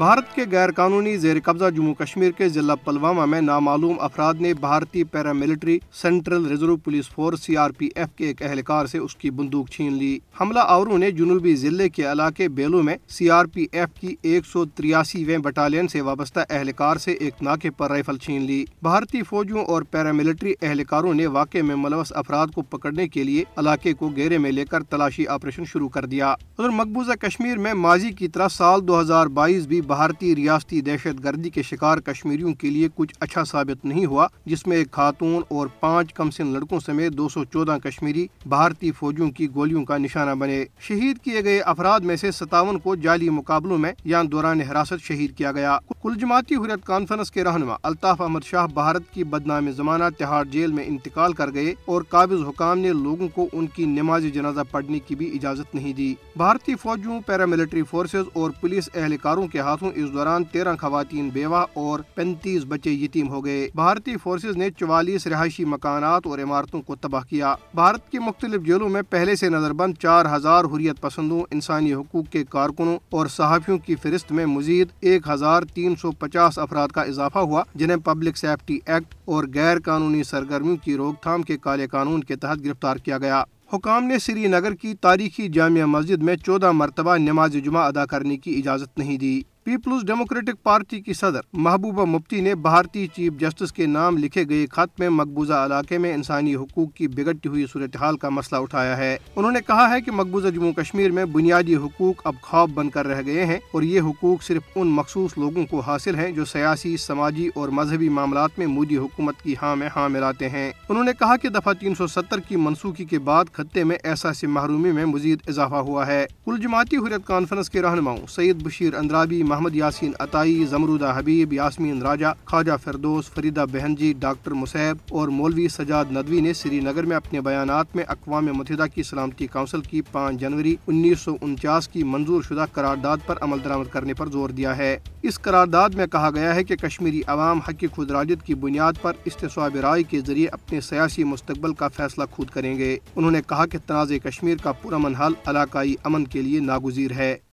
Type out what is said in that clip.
भारत के गैरकानूनी जेर कब्जा जम्मू कश्मीर के जिला पुलवामा में नामालूम अफराद ने भारतीय paramilitary central reserve police force CRPF के एक एहलकार से उसकी बंदूक छीन ली हमला आवरों ने जुनूबी जिले के इलाके बेलू में सीआरपीएफ की एक सौ तिरासीवें बटालियन से वाबस्ता एहलकार से एक नाके पर राइफल छीन ली भारतीय फौजियों और पैरामिलिट्री एहलकारों ने वाकई में मुलवस अफराद को पकड़ने के लिए इलाके को घेरे में लेकर तलाशी ऑपरेशन शुरू कर दिया उधर मकबूजा कश्मीर में माजी की तरह साल दो हजार बाईस भी भारतीय रियासती दहशत गर्दी के शिकार कश्मीरियों के लिए कुछ अच्छा साबित नहीं हुआ जिसमें एक खातून और पाँच कमसिन लड़कों समेत दो सौ चौदह कश्मीरी भारतीय फौजियों की गोलियों का निशाना बने शहीद किए गए अफराद में से सतावन को जाली मुकाबलों में या दौरान हिरासत शहीद किया गया कुलजमाती हुरियत कॉन्फ्रेंस के रहनमा अल्ताफ़ अहमद शाह भारत की बदनाम जमाना तिहाड़ जेल में इंतकाल कर गए और काबिज हुकाम ने लोगों को उनकी नमाज जनाजा पढ़ने की भी इजाज़त नहीं दी भारतीय फौजों पैरामिलिट्री फोर्सेज और पुलिस एहलकारों के हाथों इस दौरान तेरह खातन बेवा और पैंतीस बच्चे यतीम हो गए भारतीय फोर्सेज ने चवालीस रिहायशी मकान और इमारतों को तबाह किया भारत की मुख्तलिफ जेलों में पहले से नजरबंद चार हजार हुरियत पसंदों इंसानी हकूक के कारकुनों और सहाफ़ियों की फहरिस्त में मजीद एक हजार तीन 350 अफराद का इजाफा हुआ जिन्हें पब्लिक सेफ्टी एक्ट और गैर कानूनी सरगर्मियों की रोकथाम के काले कानून के तहत गिरफ्तार किया गया हुकाम ने श्रीनगर की तारीखी जामिया मस्जिद में चौदह मरतबा नमाज जुमा अदा करने की इजाज़त नहीं दी पीपल्स डेमोक्रेटिक पार्टी की सदर महबूबा मुफ्ती ने भारतीय चीफ जस्टिस के नाम लिखे गए खत में मकबूजा इलाके में इंसानी हकूक की बिगड़ती हुई सूरत हाल का मसला उठाया है उन्होंने कहा है कि मकबूजा जम्मू कश्मीर में बुनियादी हकूक अब ख्वाब बनकर रह गए हैं और ये हकूक सिर्फ उन मखसूस लोगों को हासिल है जो सियासी समाजी और मजहबी मामला में मोदी हुकूमत की हाँ में हाँ मिलाते हैं उन्होंने कहा की दफा तीन सौ सत्तर की मनसूखी के बाद खत्ते में ऐसा महरूमी में मजीद इजाफा हुआ है कुल जमाती हुरियत कॉन्फ्रेंस के रहनुमाओं सैयद बशीर अंद्राबी अहमद यासिन अताई जमरूदा हबीब यासमीन राजा ख्वाजा फिरदोस फरीदा बहनजी डॉक्टर मुसैब और मौलवी सजाद नदवी ने श्रीनगर में अपने बयान में अकवा मतहदा की सलामती काउंसिल की पाँच जनवरी उन्नीस सौ उनचास की मंजूर शुदा करारदाद पर अमल दरामद करने पर जोर दिया है इस करारदाद में कहा गया है की कश्मीरी आवाम हक खुदराजत की बुनियाद पर इसतसाब राय के जरिए अपने सियासी मुस्तबल का फैसला खुद करेंगे उन्होंने कहा की तनाज़ कश्मीर का पुरमन हल इलाकई अमन के लिए नागुजीर है